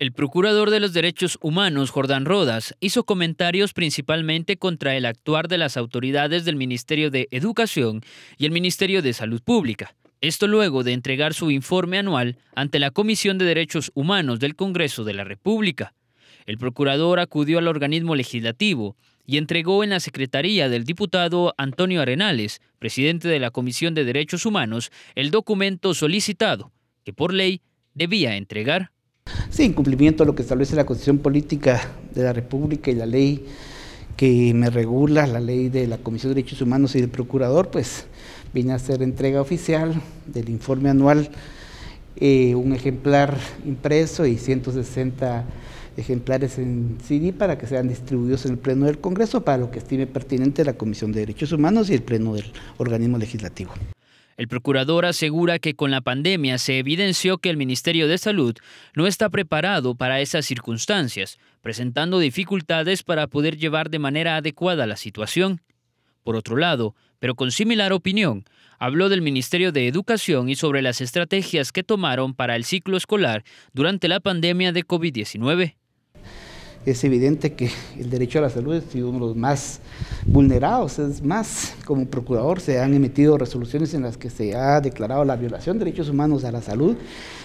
El procurador de los derechos humanos, Jordán Rodas, hizo comentarios principalmente contra el actuar de las autoridades del Ministerio de Educación y el Ministerio de Salud Pública. Esto luego de entregar su informe anual ante la Comisión de Derechos Humanos del Congreso de la República. El procurador acudió al organismo legislativo y entregó en la Secretaría del diputado Antonio Arenales, presidente de la Comisión de Derechos Humanos, el documento solicitado, que por ley debía entregar. Sí, en cumplimiento a lo que establece la Constitución Política de la República y la ley que me regula, la ley de la Comisión de Derechos Humanos y del Procurador, pues vine a hacer entrega oficial del informe anual, eh, un ejemplar impreso y 160 ejemplares en CD para que sean distribuidos en el Pleno del Congreso para lo que estime pertinente la Comisión de Derechos Humanos y el Pleno del Organismo Legislativo. El procurador asegura que con la pandemia se evidenció que el Ministerio de Salud no está preparado para esas circunstancias, presentando dificultades para poder llevar de manera adecuada la situación. Por otro lado, pero con similar opinión, habló del Ministerio de Educación y sobre las estrategias que tomaron para el ciclo escolar durante la pandemia de COVID-19 es evidente que el derecho a la salud ha sido uno de los más vulnerados. Es más, como procurador se han emitido resoluciones en las que se ha declarado la violación de derechos humanos a la salud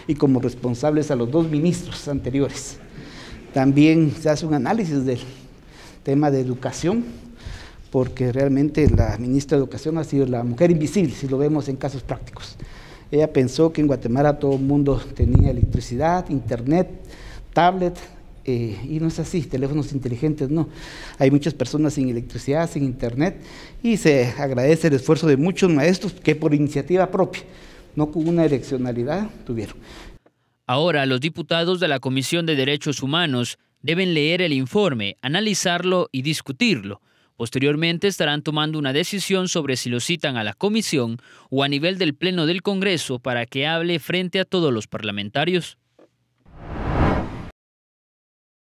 y como responsables a los dos ministros anteriores. También se hace un análisis del tema de educación, porque realmente la ministra de Educación ha sido la mujer invisible, si lo vemos en casos prácticos. Ella pensó que en Guatemala todo el mundo tenía electricidad, internet, tablet, eh, y no es así, teléfonos inteligentes no. Hay muchas personas sin electricidad, sin internet, y se agradece el esfuerzo de muchos maestros que por iniciativa propia, no con una eleccionalidad, tuvieron. Ahora, los diputados de la Comisión de Derechos Humanos deben leer el informe, analizarlo y discutirlo. Posteriormente estarán tomando una decisión sobre si lo citan a la comisión o a nivel del Pleno del Congreso para que hable frente a todos los parlamentarios.